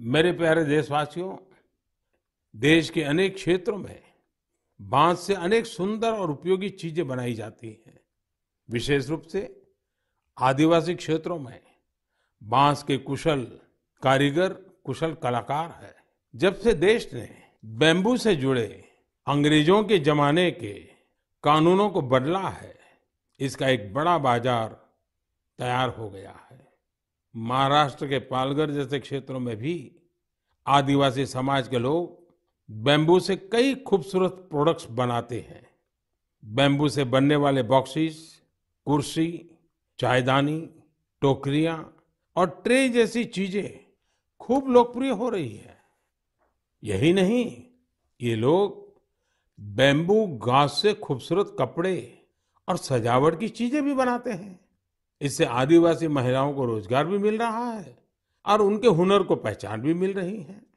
मेरे प्यारे देशवासियों देश के अनेक क्षेत्रों में बांस से अनेक सुंदर और उपयोगी चीजें बनाई जाती हैं विशेष रूप से आदिवासी क्षेत्रों में बांस के कुशल कारीगर कुशल कलाकार है जब से देश ने बेम्बू से जुड़े अंग्रेजों के जमाने के कानूनों को बदला है इसका एक बड़ा बाजार तैयार हो गया है महाराष्ट्र के पालघर जैसे क्षेत्रों में भी आदिवासी समाज के लोग बैम्बू से कई खूबसूरत प्रोडक्ट्स बनाते हैं बैम्बू से बनने वाले बॉक्सेस कुर्सी चायदानी टोकरियां और ट्रे जैसी चीजें खूब लोकप्रिय हो रही है यही नहीं ये लोग बैम्बू घास से खूबसूरत कपड़े और सजावट की चीजें भी बनाते हैं इससे आदिवासी महिलाओं को रोजगार भी मिल रहा है और उनके हुनर को पहचान भी मिल रही है